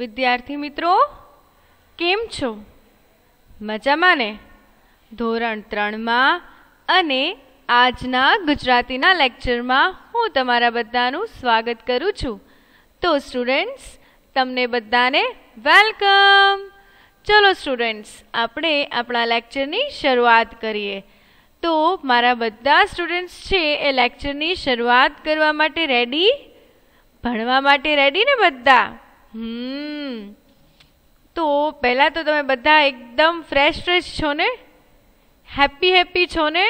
વિદ્યાર્થી મિત્રો કેમ છો મજામાં ને ધોરણ ત્રણમાં અને આજના ગુજરાતીના લેક્ચરમાં હું તમારા બધાનું સ્વાગત કરું છું તો સ્ટુડન્ટ્સ તમને બધાને વેલકમ ચલો સ્ટુડન્ટ્સ આપણે આપણા લેક્ચરની શરૂઆત કરીએ તો મારા બધા સ્ટુડન્ટ્સ છે એ લેક્ચરની શરૂઆત કરવા માટે રેડી ભણવા માટે રેડી ને બધા હમ તો પહેલાં તો તમે બધા એકદમ ફ્રેશ ફ્રેશ છો ને હેપી હેપી છો ને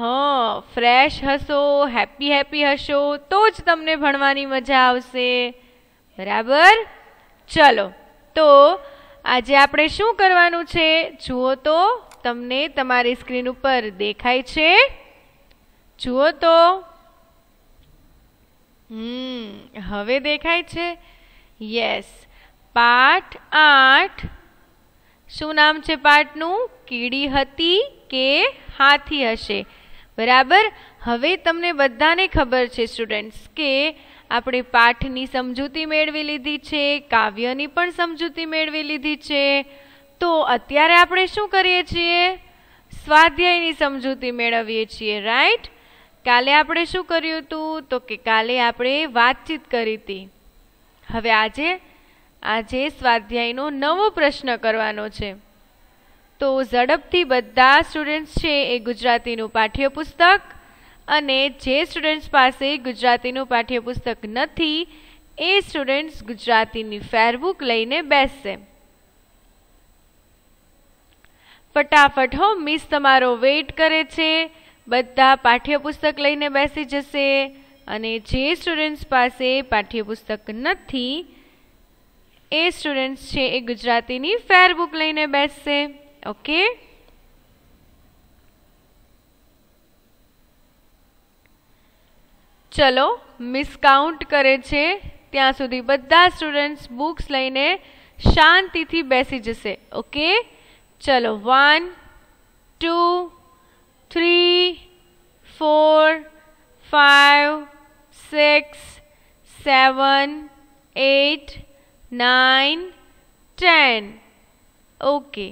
હા ફ્રેશ હશો હેપી હેપી હશો તો જ તમને ભણવાની મજા આવશે બરાબર ચલો તો આજે આપણે શું કરવાનું છે જુઓ તો તમને તમારી સ્ક્રીન ઉપર દેખાય છે જુઓ તો હમ હવે દેખાય છે યસ પાઠ આઠ શું નામ છે પાઠનું કીડી હતી કે હાથી હશે બરાબર હવે તમને બધાને ખબર છે સ્ટુડન્ટ્સ કે આપણે પાઠની સમજૂતી મેળવી લીધી છે કાવ્યની પણ સમજૂતી મેળવી લીધી છે તો અત્યારે આપણે શું કરીએ છીએ સ્વાધ્યાયની સમજૂતી મેળવીએ છીએ રાઈટ કાલે આપણે શું કર્યું હતું તો કે કાલે આપણે વાતચીત કરી હતી હવે આજે આજે સ્વાધ્યાયનો નવો પ્રશ્ન કરવાનો છે તો ઝડપથી બધા સ્ટુડન્ટ્સ છે એ ગુજરાતીનું પાઠ્યપુસ્તક અને જે સ્ટુડન્ટ્સ પાસે ગુજરાતીનું પાઠ્યપુસ્તક નથી એ સ્ટુડન્ટ્સ ગુજરાતીની ફેરબુક લઈને બેસશે ફટાફટ હો મિસ તમારો વેઇટ કરે છે બધા પાઠ્યપુસ્તક લઈને બેસી જશે અને જે સ્ટુડન્ટ્સ પાસે પાઠ્યપુસ્તક નથી એ સ્ટુડન્ટ્સ છે એ ગુજરાતીની ફેર બુક લઈને બેસશે ઓકે ચલો મિસકાઉન્ટ કરે છે ત્યાં સુધી બધા સ્ટુડન્ટ્સ બુક્સ લઈને શાંતિથી બેસી જશે ઓકે ચલો one two three four five six, seven, eight, nine, ten. Okay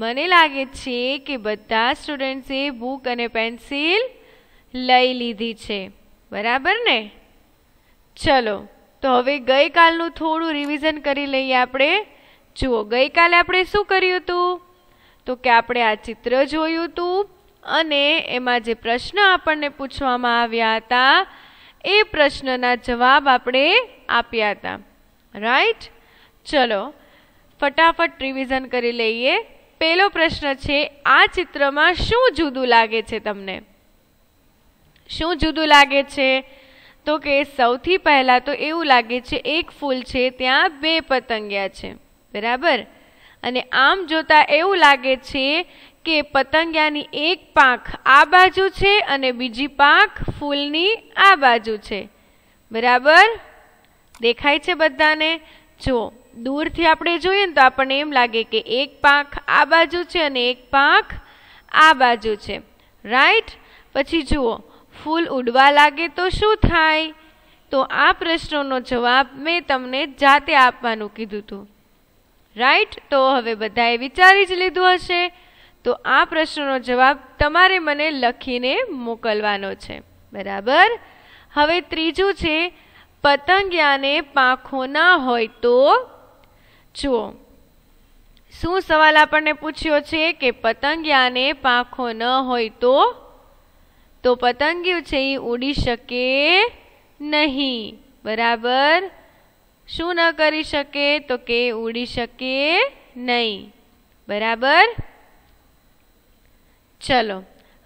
મને લાગે છે કે બધા સ્ટુડન્ટ્સે બુક અને પેન્સિલ લઈ લીધી છે બરાબર ને ચલો તો હવે ગઈકાલનું થોડું રિવિઝન કરી લઈએ આપણે જુઓ ગઈકાલે આપણે શું કર્યું હતું તો કે આપણે આ ચિત્ર જોયું હતું અને એમાં જે પ્રશ્ન આપણને પૂછવામાં આવ્યા હતા એ પ્રશ્નના જવાબ આપણે આપ્યા હતા રાઈટ ચલો ફટાફટ રિવિઝન કરી લઈએ પહેલો પ્રશ્ન છે આ ચિત્રમાં શું જુદું લાગે છે તમને શું જુદું લાગે છે તો કે સૌથી પહેલાં તો એવું લાગે છે એક ફૂલ છે ત્યાં બે પતંગિયા છે બરાબર અને આમ જોતાં એવું લાગે છે કે પતંગિયાની એક પાંખ આ બાજુ છે અને બીજી પાંખ ફૂલની આ બાજુ છે બરાબર દેખાય છે બધાને જો દૂરથી આપણે જોઈએ ને તો આપણને એમ લાગે કે એક પાંખ આ બાજુ છે અને એક પાંખ આ બાજુ છે રાઈટ પછી જુઓ ફૂલ ઉડવા લાગે તો શું થાય તો આ પ્રશ્નોનો જવાબ મેં તમને જાતે આપવાનું કીધું હતું રાઈટ તો હવે બધાએ વિચારી જ લીધું હશે તો આ પ્રશ્નનો જવાબ તમારે મને લખીને મોકલવાનો છે બરાબર હવે ત્રીજું છે પતંગિયાને પાંખો ના હોય તો જુઓ શું સવાલ આપણને પૂછ્યો છે કે પતંગિયાને પાંખો ન હોય તો તો પતંગિયું છે એ ઉડી શકે નહીં બરાબર શું ન કરી શકે તો કે ઉડી શકે નહીં બરાબર ચલો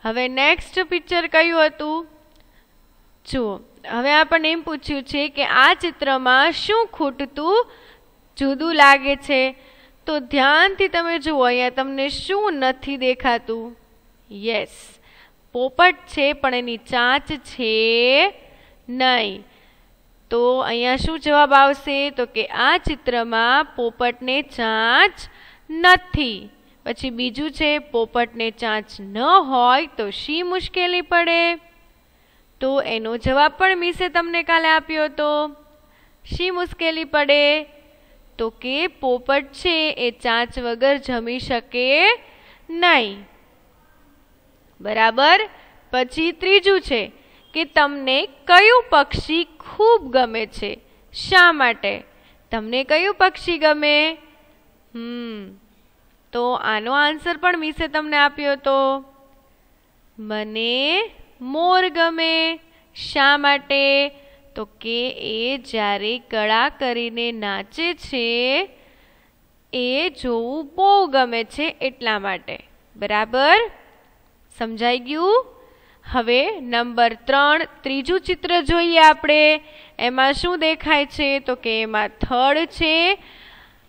હવે નેક્સ્ટ પિક્ચર કયું હતું જુઓ હવે આપણને એમ પૂછ્યું છે કે આ ચિત્રમાં શું ખૂટતું જુદું લાગે છે તો ધ્યાનથી તમે જુઓ અહીંયા તમને શું નથી દેખાતું યસ પોપટ છે પણ એની ચાંચ છે નહીં તો અહીંયા શું જવાબ આવશે તો કે આ ચિત્રમાં પોપટને ચાંચ નથી પછી બીજું છે પોપટને ચાંચ ન હોય તો શી મુશ્કેલી પડે તો એનો જવાબ પણ મિસે તમને કાલે આપ્યો હતો શી મુશ્કેલી પડે તો કે પોપટ છે એ ચાંચ વગર જમી શકે નહીં બરાબર પછી ત્રીજું છે કે તમને કયું પક્ષી ખૂબ ગમે છે શા માટે તમને કયું પક્ષી ગમે હમ તો આનો આન્સર પણ મિસે તમને આપ્યો હતો મને મોર ગમે શા માટે તો કે એ જ્યારે કળા કરીને નાચે છે એ જોવું બહુ ગમે છે એટલા માટે બરાબર સમજાઈ ગયું હવે નંબર ત્રણ ત્રીજું ચિત્ર જોઈએ આપણે એમાં શું દેખાય છે તો કે એમાં થડ છે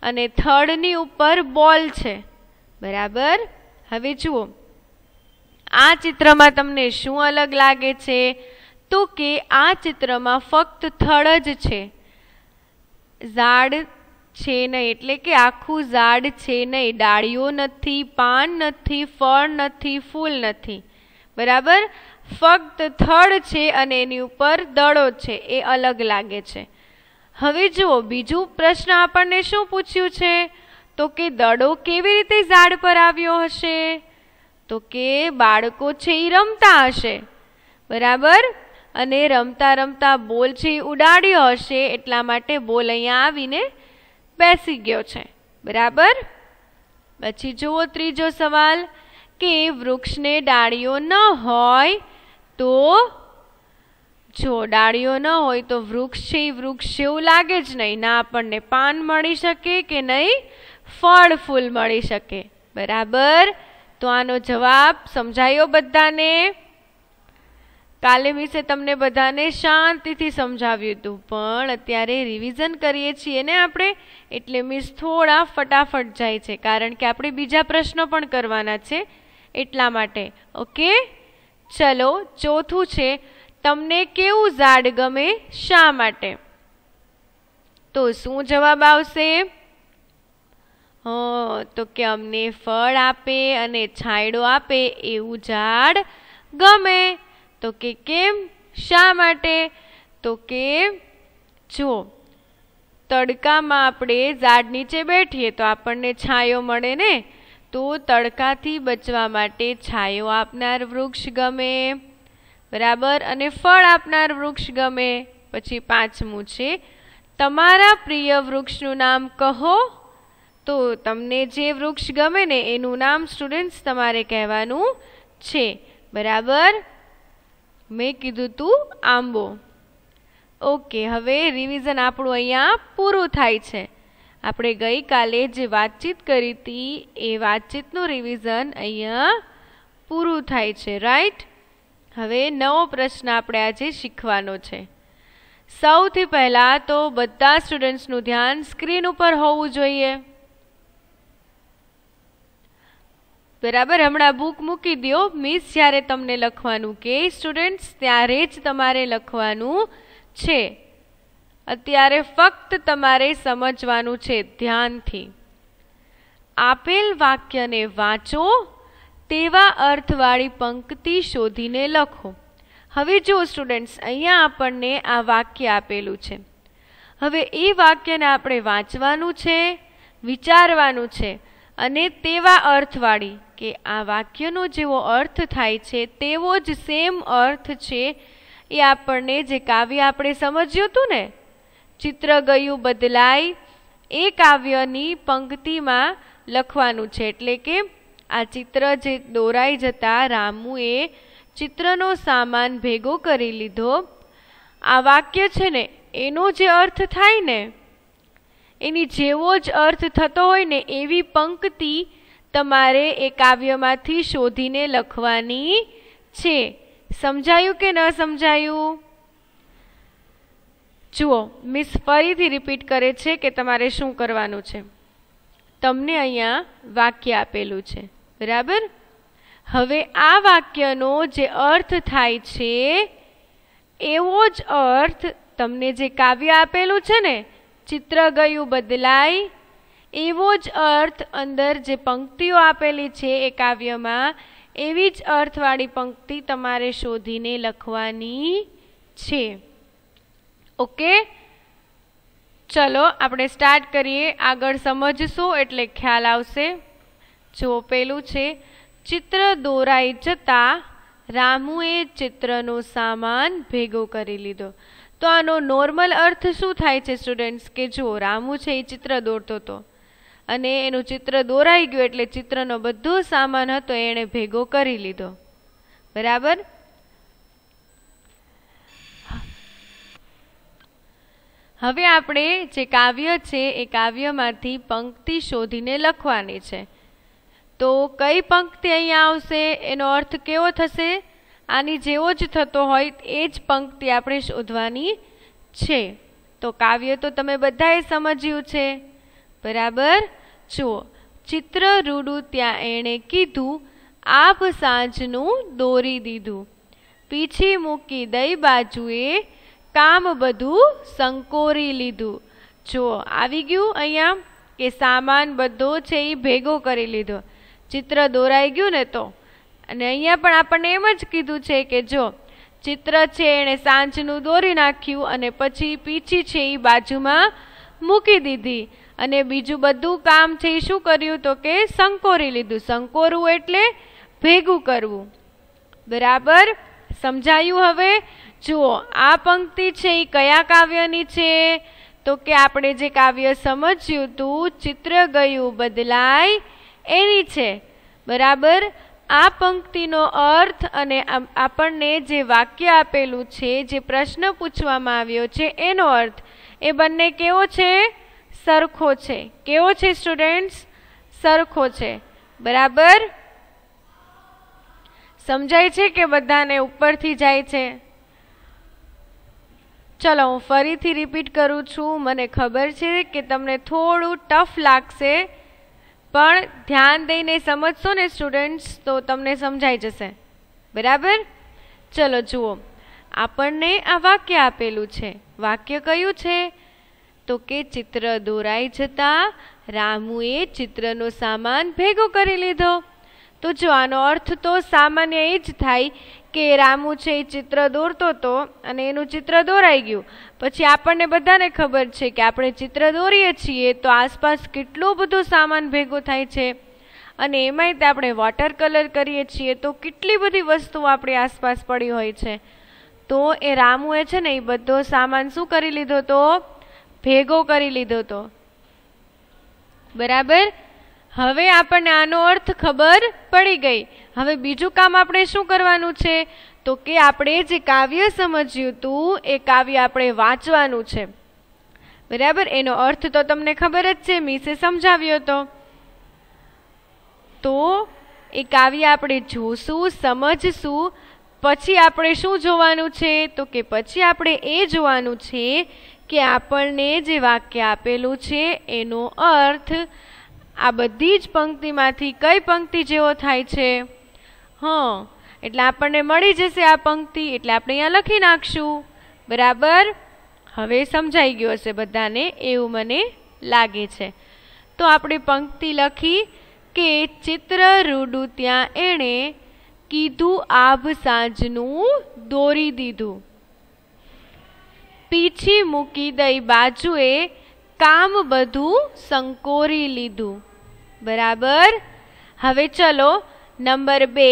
અને થડની ઉપર બોલ છે બરાબર હવે જુઓ આ ચિત્રમાં તમને શું અલગ લાગે છે તો કે આ ચિત્રમાં ફક્ત થળ જ છે ઝાડ છે નહીં એટલે કે આખું ઝાડ છે નહીં ડાળીઓ નથી પાન નથી ફળ નથી ફૂલ નથી બરાબર ફક્ત થડ છે અને એની ઉપર દડો છે એ અલગ લાગે છે હવે જુઓ બીજું પ્રશ્ન આપણને શું પૂછ્યું છે તો કે દડો કેવી રીતે ઝાડ પર આવ્યો હશે તો કે બાળકો છે એ રમતા હશે બરાબર અને રમતા રમતા બોલ છે એ ઉડાડ્યો હશે એટલા માટે બોલ અહીંયા આવીને બેસી ગયો છે બરાબર પછી જુઓ ત્રીજો સવાલ કે વૃક્ષને ડાળીઓ ન હોય તો જો ડાળીઓ ન હોય તો વૃક્ષ છે એ વૃક્ષ જેવું લાગે જ નહીં ના આપણને પાન મળી શકે કે નહીં ફળ ફૂલ મળી શકે બરાબર તો આનો જવાબ સમજાયો બધાને કાલે મિસે તમને બધાને શાંતિથી સમજાવ્યું હતું પણ અત્યારે રિવિઝન કરીએ છીએ ને આપણે એટલે મિસ થોડા ફટાફટ જાય છે કારણ કે આપણે બીજા પ્રશ્નો પણ કરવાના છે એટલા માટે ઓકે ચલો ચોથું છે તમને કેવું ઝાડ ગમે શા માટે તો શું જવાબ આવશે તો કે અમને ફળ આપે અને છાંયડો આપે એવું ઝાડ ગમે તો કે કેમ શા માટે તો કે જો તડકામાં આપણે ઝાડ નીચે બેઠીએ તો આપણને છાંયો મળે ને તો તડકાથી બચવા માટે છાંયો આપનાર વૃક્ષ ગમે બરાબર અને ફળ આપનાર વૃક્ષ ગમે પછી પાંચમું છે તમારા પ્રિય વૃક્ષનું નામ કહો તો તમને જે વૃક્ષ ગમે ને એનું નામ સ્ટુડન્ટ્સ તમારે કહેવાનું છે બરાબર મેં કીધું તું આંબો ઓકે હવે રિવિઝન આપણું અહીંયા પૂરું થાય છે આપણે ગઈકાલે જે વાતચીત કરી હતી એ વાતચીતનું રિવિઝન અહીંયા પૂરું થાય છે રાઈટ હવે નવો પ્રશ્ન આપણે આજે શીખવાનો છે સૌથી પહેલાં તો બધા સ્ટુડન્ટ્સનું ધ્યાન સ્ક્રીન ઉપર હોવું જોઈએ બરાબર હમણાં બુક મૂકી દો મિસ જ્યારે તમને લખવાનું કે સ્ટુડન્ટ્સ ત્યારે જ તમારે લખવાનું છે અત્યારે ફક્ત તમારે સમજવાનું છે ધ્યાનથી આપેલ વાક્યને વાંચો તેવા અર્થવાળી પંક્તિ શોધીને લખો હવે જો સ્ટુડન્ટ્સ અહીંયા આપણને આ વાક્ય આપેલું છે હવે એ વાક્યને આપણે વાંચવાનું છે વિચારવાનું છે અને તેવા અર્થવાળી કે આ વાક્યનો જેવો અર્થ થાય છે તેવો જ સેમ અર્થ છે એ આપણને જે કાવ્ય આપણે સમજ્યું હતું ને ચિત્ર ગયું બદલાય એ કાવ્યની પંક્તિમાં લખવાનું છે એટલે કે આ ચિત્ર જે દોરાઈ જતા રામુએ ચિત્રનો સામાન ભેગો કરી લીધો આ વાક્ય છે ને એનો જે અર્થ થાય ને એની જેવો જ અર્થ થતો હોય ને એવી પંક્તિ તમારે એ કાવ્યમાંથી શોધીને લખવાની છે સમજાયું કે ન સમજાયું જુઓ મિસ ફરીથી રિપીટ કરે છે કે તમારે શું કરવાનું છે તમને અહીંયા વાક્ય આપેલું છે બરાબર હવે આ વાક્યનો જે અર્થ થાય છે એવો જ અર્થ તમને જે કાવ્ય આપેલું છે ને ચિત્ર ગયું બદલાય એવો જ અર્થ અંદર જે પંક્તિઓ આપેલી છે એ કાવ્યમાં એવી જ અર્થવાળી પંક્તિ તમારે શોધીને લખવાની છે ઓકે ચલો આપણે સ્ટાર્ટ કરીએ આગળ સમજશું એટલે ખ્યાલ આવશે જો પેલું છે ચિત્ર દોરાઈ જતાં રામુએ ચિત્રનો સામાન ભેગો કરી લીધો તો આનો નોર્મલ અર્થ શું થાય છે સ્ટુડન્ટ્સ કે જો રામુ છે એ ચિત્ર દોરતો હતો અને એનું ચિત્ર દોરાઈ ગયું એટલે ચિત્રનો બધો સામાન હતો એણે ભેગો કરી લીધો બરાબર હવે આપણે જે કાવ્ય છે એ કાવ્યમાંથી પંક્તિ શોધીને લખવાની છે તો કઈ પંક્તિ અહીંયા આવશે એનો અર્થ કેવો થશે આની જેવો જ થતો હોય એ જ પંક્તિ આપણે શોધવાની છે તો કાવ્ય તો તમે બધાએ સમજ્યું છે બરાબર જુઓ ચિત્ર રૂડું ત્યાં એણે કીધું આપ સાંજનું દોરી દીધું પીછી મૂકી દઈ બાજુએ કામ બધું સંકોરી લીધું જુઓ આવી ગયું અહીંયા કે સામાન બધો છે એ ભેગો કરી લીધો ચિત્ર દોરાઈ ગયું ને તો અને અહીંયા પણ આપણને એમ જ કીધું છે કે જો ચિત્ર છે એણે સાંજનું દોરી નાખ્યું અને પછી પીછી છે એ બાજુમાં મૂકી દીધી અને બીજું બધું કામ છે એ શું કર્યું તો કે સંકોરી લીધું સંકોરવું એટલે ભેગું કરવું બરાબર સમજાયું હવે જુઓ આ પંક્તિ છે એ કયા કાવ્યની છે તો કે આપણે જે કાવ્ય સમજ્યું હતું ચિત્ર ગયું બદલાય એની છે બરાબર આ પંક્તિનો અર્થ અને આપણને જે વાક્ય આપેલું છે જે પ્રશ્ન પૂછવામાં આવ્યો છે એનો અર્થ એ બંને કેવો છે સરખો છે કેવો છે સ્ટુડન્ટ્સ સરખો છે બરાબર સમજાય છે કે બધાને ઉપરથી જાય છે ચલો હું ફરીથી રિપીટ કરું છું મને ખબર છે કે તમને થોડું ટફ લાગશે પણ ધ્યાન દઈને સમજશો ને સ્ટુડન્ટ્સ તો તમને સમજાઈ જશે બરાબર ચલો જુઓ આપણને આ વાક્ય આપેલું છે વાક્ય કયું છે તો કે ચિત્ર દોરાઈ જતાં રામુએ ચિત્રનો સામાન ભેગો કરી લીધો તો જો આનો અર્થ તો સામાન્ય એ જ થાય કે રામુ છે એ ચિત્ર દોરતો હતો અને એનું ચિત્ર દોરાઈ ગયું પછી આપણને બધાને ખબર છે કે આપણે ચિત્ર દોરીએ છીએ તો આસપાસ કેટલો બધો સામાન ભેગો થાય છે અને એમાંય તે આપણે વોટર કલર કરીએ છીએ તો કેટલી બધી વસ્તુઓ આપણી આસપાસ પડી હોય છે તો એ રામુએ છે ને એ બધો સામાન શું કરી લીધો તો ભેગો કરી લીધો તો બરાબર હવે આપણને આનો અર્થ ખબર પડી ગઈ હવે બીજું કામ આપણે શું કરવાનું છે તો કે આપણે જે કાવ્ય સમજ્યું હતું એ કાવ્ય આપણે વાંચવાનું છે બરાબર એનો અર્થ તો તમને ખબર જ છે મીસે સમજાવ્યો હતો તો એ કાવ્ય આપણે જોશું સમજશું પછી આપણે શું જોવાનું છે તો કે પછી આપણે એ જોવાનું છે કે આપણને જે વાક્ય આપેલું છે એનો અર્થ આ બધી જ પંક્તિમાંથી કઈ પંક્તિ જેવો થાય છે હં એટલે આપણને મળી જશે આ પંક્તિ એટલે આપણે અહીંયા લખી નાખશું બરાબર હવે સમજાઈ ગયો હશે બધાને એવું મને લાગે છે તો આપણે પંક્તિ લખી કે ચિત્ર રૂડુ ત્યાં એણે કીધું આભ સાંજનું દોરી દીધું પીછી મૂકી દઈ બાજુએ કામ બધું સંકોરી લીધું બરાબર હવે ચલો નંબર બે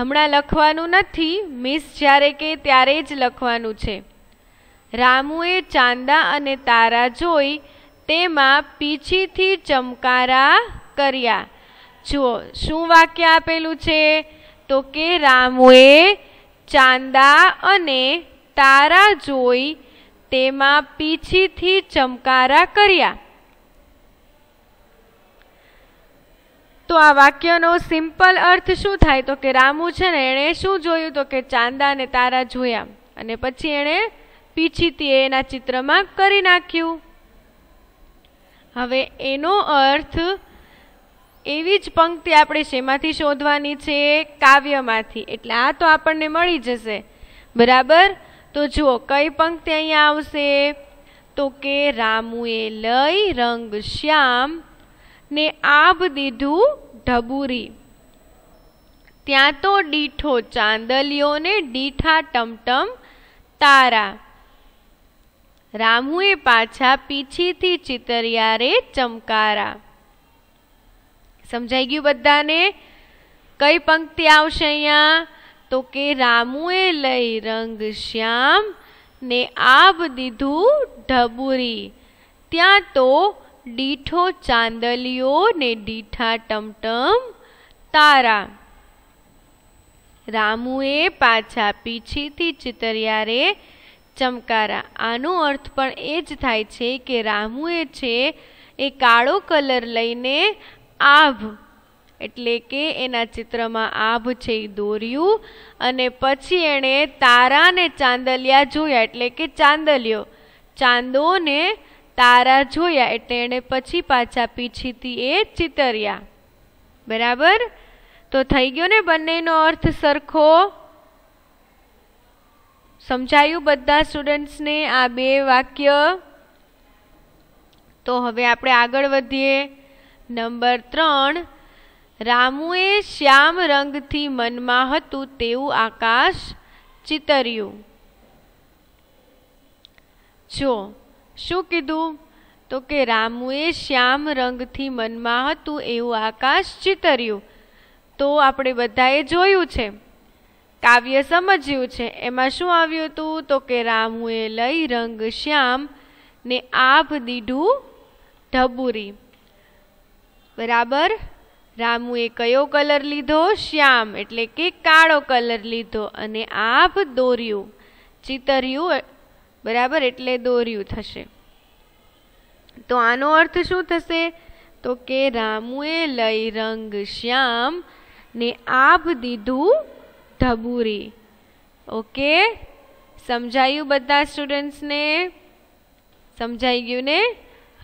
હમણાં લખવાનું નથી મિસ જ્યારે કે ત્યારે જ લખવાનું છે રામુએ ચાંદા અને તારા જોઈ તેમાં પીછીથી ચમકારા કર્યા જુઓ શું વાક્ય આપેલું છે તો કે રામુએ ચાંદા અને તારા જોઈ તેમાં પીછીથી ચમકારા કર્યા તો આ વાક્યનો સિમ્પલ અર્થ શું થાય તો કે રામુ છે ને એણે શું જોયું તો કે ચાંદા અને તારા જોયા અને પછી એણે પીછીથી એના ચિત્રમાં કરી નાખ્યું હવે એનો અર્થ એવી જ પંક્તિ આપણે શેમાંથી શોધવાની છે કાવ્યમાંથી એટલે આ તો આપણને મળી જશે બરાબર તો જુઓ કઈ પંક્તિ અહીંયા આવશે તો કે રામુએ લઈ રંગ શ્યામ ને આબ દીધું ઢબુરી ત્યાં તો દીઠો ચાંદલીઓ ને દીઠા ટમટમ તારા રામુએ પાછા પીછીથી ચિતરિયારે ચમકારા સમજાઈ ગયું બધાને કઈ પંક્તિ આવશે અહીંયા તો કે રામુએ લઈ રંગ શ્યામ ને આબ દીધું ઢબુરી ત્યાં તો દીઠો ચાંદલિયો ને દીઠા ટમટમ તારા રામુએ પાછા પીછીથી ચિતરિયારે ચમકારા આનો અર્થ પણ એ જ થાય છે કે રામુએ છે એ કાળો કલર લઈને આભ એટલે કે એના ચિત્રમાં આભ છે એ દોર્યું અને પછી એણે તારા ને ચાંદલિયા જોયા એટલે કે ચાંદલિયો ચાંદોને તારા જોયા એટલે એણે પછી પાછા પીછીથી એ ચિતર્યા બરાબર તો થઈ ગયો ને બંનેનો અર્થ સરખો સમજાયું બધા સ્ટુડન્ટ્સને આ બે વાક્ય તો હવે આપણે આગળ વધીએ નંબર ત્રણ રામુએ શ્યામ રંગથી મનમાં હતું તેવું આકાશ ચિતર્યું જો શું કીધું તો કે રામુએ શ્યામ રંગથી મનમાં હતું એવું આકાશ ચિતર્યું તો આપણે બધાએ જોયું છે કાવ્ય સમજ્યું છે એમાં શું આવ્યું હતું તો કે રામુએ લઈ રંગ શ્યામ ને આભ દીઢું ઢબુરી બરાબર રામુએ કયો કલર લીધો શ્યામ એટલે કે કાળો કલર લીધો અને આભ દોર્યું ચિતર્યું બરાબર એટલે દોર્યું થશે તો આનો અર્થ શું થશે તો કે રામુએ લઈ રંગ શ્યામ ને આભ દીધું ધબૂરી ઓકે સમજાયું બધા સ્ટુડન્ટ્સને સમજાઈ ગયું ને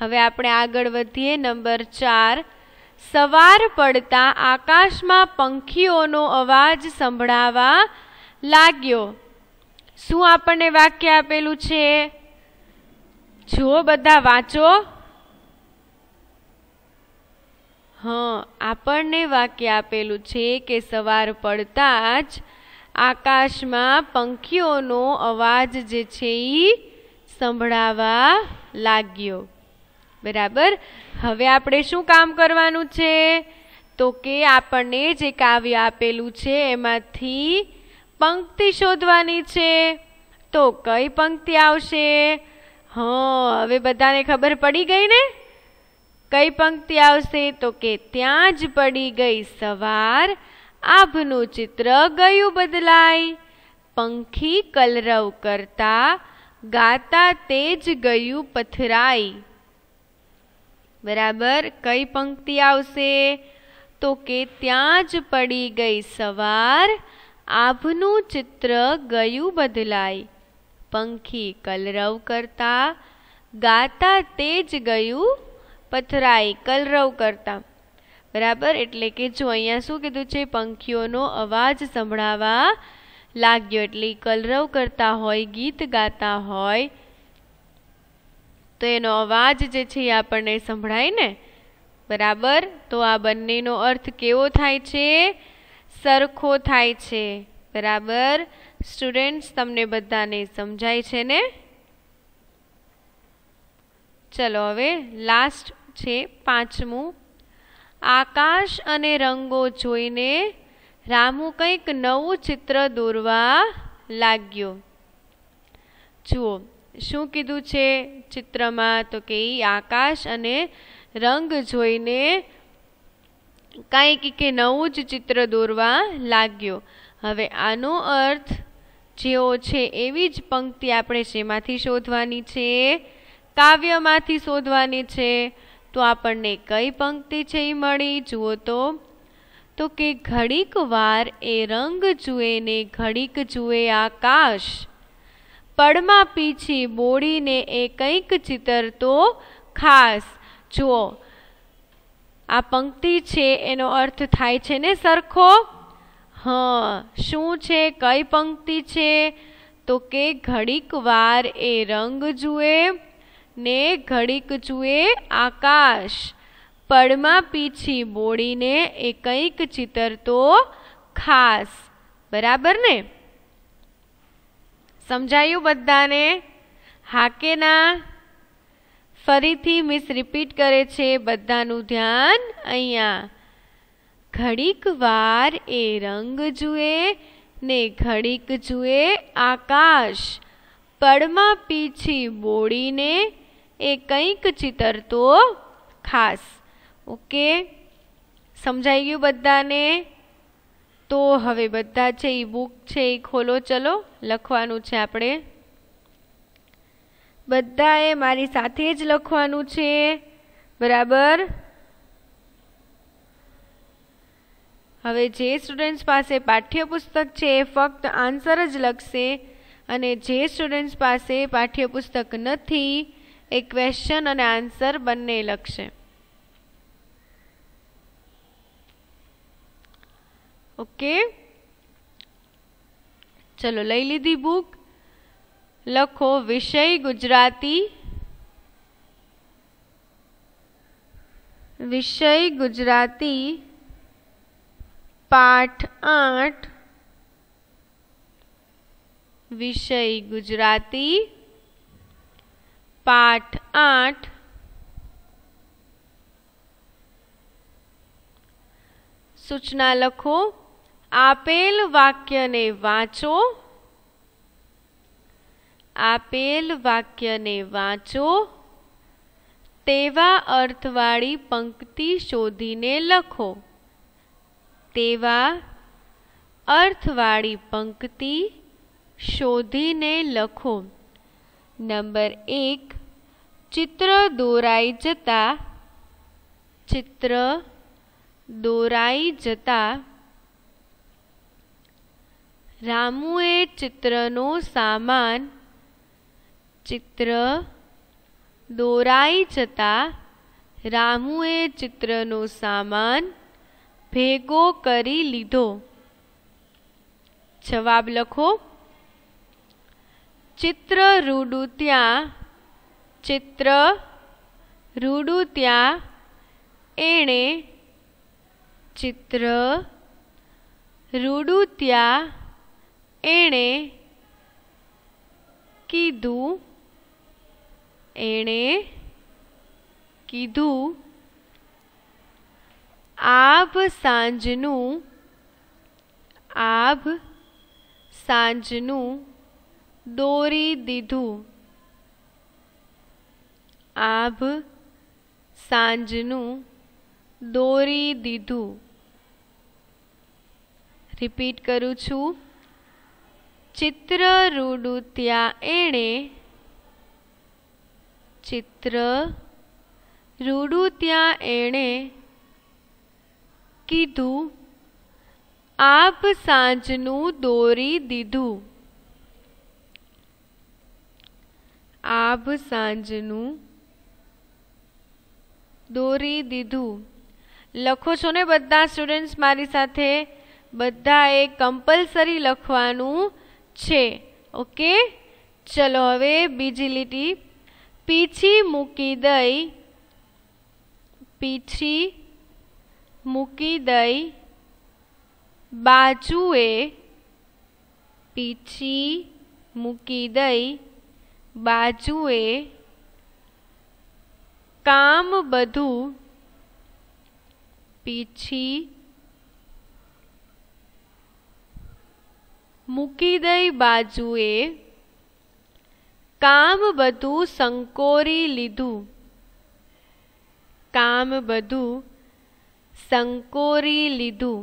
હવે આપણે આગળ વધીએ નંબર ચાર સવાર પડતા આકાશમાં પંખીઓનો અવાજ સંભળાવા લાગ્યો શું આપણને વાક્ય આપેલું છે જો બધા વાંચો હં આપણને વાક્ય આપેલું છે કે સવાર પડતા જ આકાશમાં પંખીઓનો અવાજ જે છે એ સંભળાવા લાગ્યો બરાબર હવે આપણે શું કામ કરવાનું છે તો કે આપણને જે કાવ્ય આપેલું છે એમાંથી પંક્તિ શોધવાની છે તો કઈ પંક્તિ આવશે હં હવે બધાને ખબર પડી ગઈ ને કઈ પંક્તિ આવશે તો કે ત્યાં જ પડી ગઈ સવાર આભનું ચિત્ર ગયું બદલાય પંખી કલરવ કરતા ગાતા તે જ ગયું પથરાઈ બરાબર કઈ પંક્તિ આવશે તો કે ત્યાં જ પડી ગઈ સવાર આભનું ચિત્ર ગયું બદલાય પંખી કલરવ કરતા ગાતા તે જ ગયું પથરાય કલરવ કરતા બરાબર એટલે કે જો અહીંયા શું કીધું છે પંખીઓનો અવાજ સંભળાવા લાગ્યો એટલે કલરવ કરતા હોય ગીત ગાતા હોય તો એનો અવાજ જે છે એ આપણને સંભળાય ને બરાબર તો આ બંનેનો અર્થ કેવો થાય છે સરખો થાય છે બરાબર સ્ટુડન્ટ્સ તમને બધાને સમજાય છે ને ચલો હવે લાસ્ટ છે પાંચમું આકાશ અને રંગો જોઈને રામુ કંઈક નવું ચિત્ર દોરવા લાગ્યો જુઓ શું કીધું છે ચિત્રમાં તો કે આકાશ અને રંગ જોઈને કાંઈક કે નવું જ ચિત્ર દોરવા લાગ્યો હવે આનો અર્થ જેવો છે એવી જ પંક્તિ આપણે શેમાંથી શોધવાની છે કાવ્યમાંથી શોધવાની છે તો આપણને કઈ પંક્તિ છે એ મળી જુઓ તો તો કે ઘડીક વાર એ રંગ જુએ ને ઘડીક જુએ આકાશ પડમાં પીછી બોડીને એ કંઈક ચિતર તો ખાસ જુઓ આ પંક્તિ છે એનો અર્થ થાય છે ને સરખો હં શું છે કઈ પંક્તિ છે તો કે ઘડીક વાર એ રંગ જુએ ને ઘડીક જુએ આકાશ પડમાં પીછી બોળીને એ કંઈક ચિતર તો ખાસ બરાબર ને સમજાયું બધાને હા કે ના ફરીથી મિસ રિપીટ કરે છે બધાનું ધ્યાન અહીંયા ઘડીક વાર એ રંગ જુએ ને ઘડીક જુએ આકાશ પડમાં પીછી બોળીને એ કંઈક ચિતરતો ખાસ ઓકે સમજાઈ ગયું બધાને તો હવે બધા છે એ બુક છે એ ખોલો ચલો લખવાનું છે આપણે બધાએ મારી સાથે જ લખવાનું છે બરાબર હવે જે સ્ટુડન્ટ્સ પાસે પાઠ્યપુસ્તક છે એ ફક્ત આન્સર જ લખશે અને જે સ્ટુડન્ટ્સ પાસે પાઠ્યપુસ્તક નથી એ ક્વેશ્ચન અને આન્સર બંને લખશે ઓકે ચલો લઈ લીધી બુક लखो विषय गुजराती विषय गुजराती पाठ आठ विषय गुजराती पाठ आठ सूचना लखो आपेल वाक्य ने वाचो આપેલ વાક્યને વાંચો તેવા અર્થવાળી પંક્તિ શોધીને લખો તેવા અર્થવાળી પંક્તિ શોધીને લખો નંબર એક ચિત્ર દોરાઈ જતા ચિત્ર દોરાઈ જતા રામુએ ચિત્રનો સામાન ચિત્ર દોરાઈ જતાં રામુએ ચિત્રનો સામાન ભેગો કરી લીધો જવાબ લખો ચિત્ર રૂડું ત્યાં ચિત્ર રૂડું ત્યાં એણે ચિત્ર રૂડું ત્યાં એણે કીધું એણે કીધું આભ સાંજનું આભ સાંજનું દોરી દીધું આભ સાંજનું દોરી દીધું રિપીટ કરું છું ચિત્ર રૂડું ત્યાં એણે ચિત્ર રૂડું ત્યાં એણે કીધું આપ સાંજનું દોરી દીધું આભ સાંજનું દોરી દીધું લખો છો ને બધા સ્ટુડન્ટ્સ મારી સાથે બધાએ કમ્પલસરી લખવાનું છે ઓકે ચલો હવે બીજી લીટી પીછી મૂકી દઈ પીછી મૂકી દઈ બાજુએ પીછી મૂકી દઈ બાજુએ કામ બધું પીછી મૂકી દઈ બાજુએ કામ બધું સંકોરી લીધું કામ બધું સંકોરી લીધું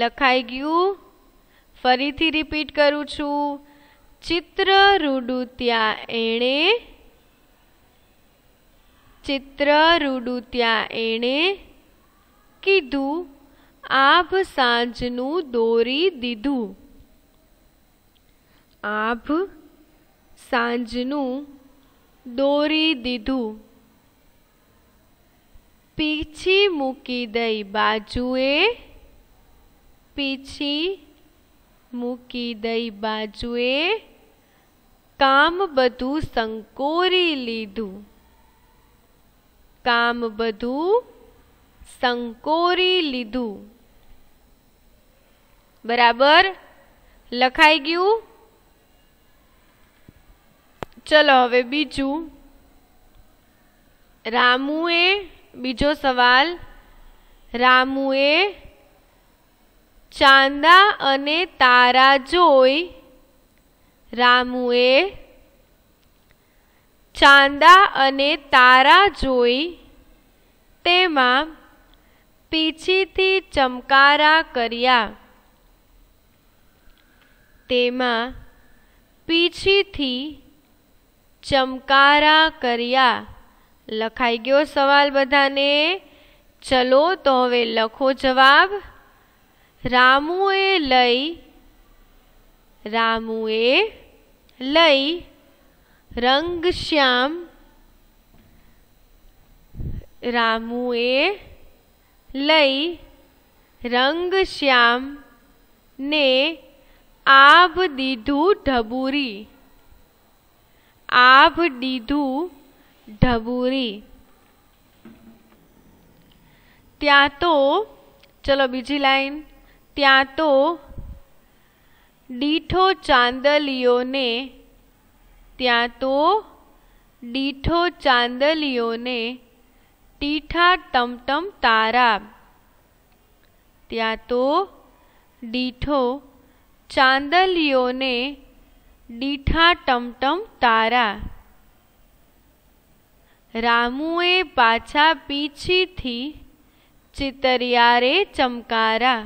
લખાઈ ગયું ફરીથી રિપીટ કરું છું ચિત્ર રૂડુત્યા એણે ચિત્ર રૂડુત્યા એણે કીધું આભ સાંજનું દોરી દીધું આપ સાંજ નું દોરી દીધું પીછે મુકી દે બાજુએ પીછે મુકી દે બાજુએ કામ બધું સંકોરી લીધું કામ બધું સંકોરી લીધું બરાબર લખાઈ ગયું ચલો હવે બીજું રામુએ બીજો સવાલ રામુએ ચાંદા અને તારા જોઈ રામુએ ચાંદા અને તારા જોઈ તેમાં પીછીથી ચમકારા કર્યા તેમાં પીછીથી चमकारा करिया लिखाई गयो सवाल બધા ને ચલો તો હવે લખો જવાબ રામુએ લઈ રામુએ લઈ રંગ શ્યામ રામુએ લઈ રંગ શ્યામ ને આબ દીધું ઢબુરી आभ डीधू ढबूरी त्या तो चलो बीजी लाइन त्या तो डीठो चांदलियो ने त्या तो डीठो चांदलियो ने टीठा टमटम तारा त्या तो डीठो चांदलियो ने દીઠા ટમટમ તારા રામુએ પાછા પીછીથી ચિતરિયારે ચમકારા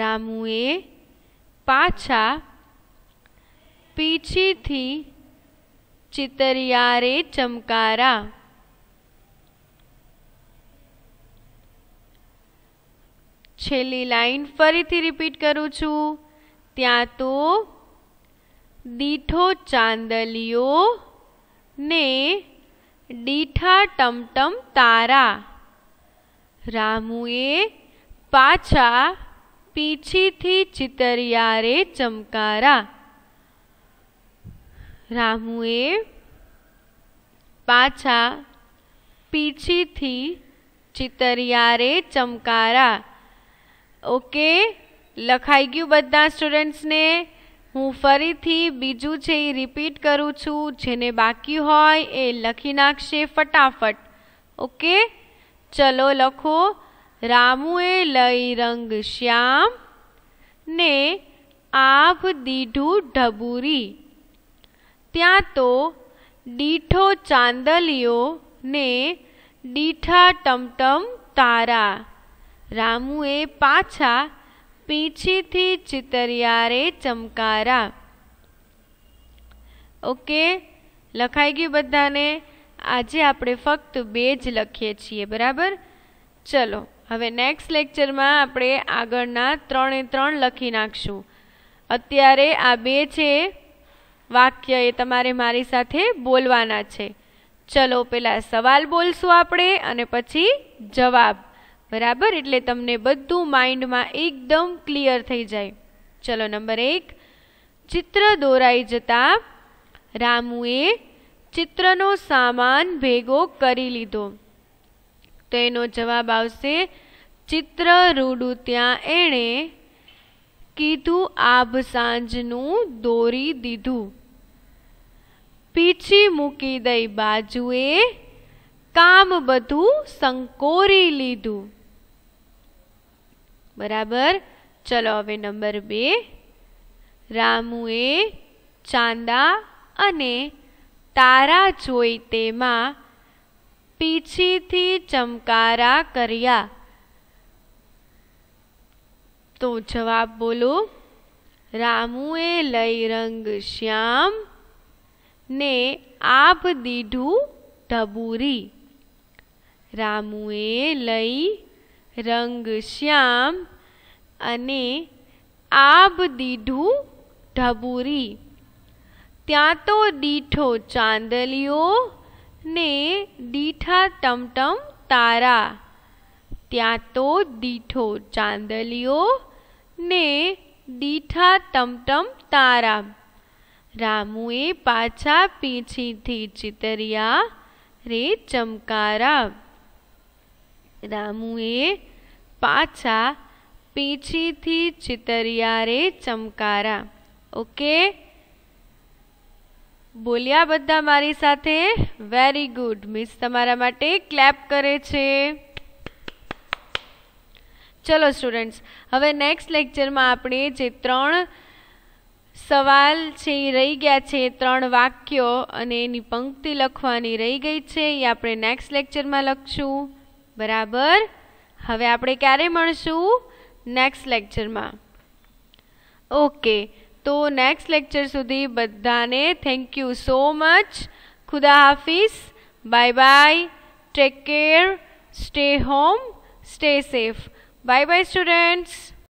રામુએ પાછા પીછીથી ચિતરિયારે ચમકારા છેલ્લી લાઈન ફરીથી રિપીટ કરું છું ત્યાં તો दीठो चांदलियो ने दीठा टमटम तारा रामुए पाचा पीछी थी चितरियारे चमकारा रामुए पाचा पीछी थी चितरियारे चमकारा ओके लखाई गयु बदा स्टूडेंट्स ने હું ફરીથી બીજું છે એ રિપીટ કરું છું જેને બાકી હોય એ લખી નાખશે ફટાફટ ઓકે ચલો લખો રામુએ લઈ રંગ શ્યામ ને આભ દીઢું ઢબૂરી ત્યાં તો દીઠો ચાંદલિયો ને દીઠા ટમટમ તારા રામુએ પાછા પીછીથી ચિતરિયારે ચમકારા ઓકે લખાઈ ગયું બધાને આજે આપણે ફક્ત બે જ લખીએ છીએ બરાબર ચલો હવે નેક્સ્ટ લેક્ચરમાં આપણે આગળના ત્રણે ત્રણ લખી નાખશું અત્યારે આ બે છે વાક્ય એ તમારે મારી સાથે બોલવાના છે ચલો પહેલાં સવાલ બોલશું આપણે અને પછી જવાબ બરાબર એટલે તમને બધું માઇન્ડમાં એકદમ ક્લિયર થઈ જાય ચલો નંબર એક ચિત્ર દોરાઈ જતાં રામુએ ચિત્રનો સામાન ભેગો કરી લીધો તો એનો જવાબ આવશે ચિત્ર રૂડું ત્યાં એણે કીધું આભ સાંજનું દોરી દીધું પીછી મૂકી દઈ બાજુએ કામ બધું સંકોરી લીધું બરાબર ચલો હવે નંબર બે રામુએ ચાંદા અને તારા જોઈ તેમાં પીછીથી ચમકારા કર્યા તો જવાબ બોલો રામુએ લઈ રંગ શ્યામ ને આપ દીઢું ઢબુરી રામુએ લઈ રંગ શ્યામ અને આબ દીઢું ઢબૂરી ત્યાં તો દીઠો ચાંદલીઓ ને દીઠા ટમટમ તારા ત્યાં તો દીઠો ચાંદલીઓ ને દીઠા ટમટમ તારા રામુએ પાછા પીછીથી ચિતરિયા રે ચમકારા રામુએ પાછા પીછીથી ચિતરિયા રે ચમકારા ઓકે બોલ્યા બધા મારી સાથે વેરી ગુડ મિસ તમારા માટે ક્લેપ કરે છે ચલો સ્ટુડન્ટ્સ હવે નેક્સ્ટ લેક્ચરમાં આપણે જે ત્રણ સવાલ છે એ રહી ગયા છે ત્રણ વાક્યો અને એની પંક્તિ લખવાની રહી ગઈ છે એ આપણે નેક્સ્ટ લેક્ચરમાં લખશું બરાબર હવે આપણે ક્યારે મળશું નેક્સ્ટ લેક્ચરમાં ઓકે તો નેક્સ્ટ લેક્ચર સુધી બધાને થેન્ક યુ સો મચ ખુદા હાફિઝ bye bye take care stay home stay safe bye bye students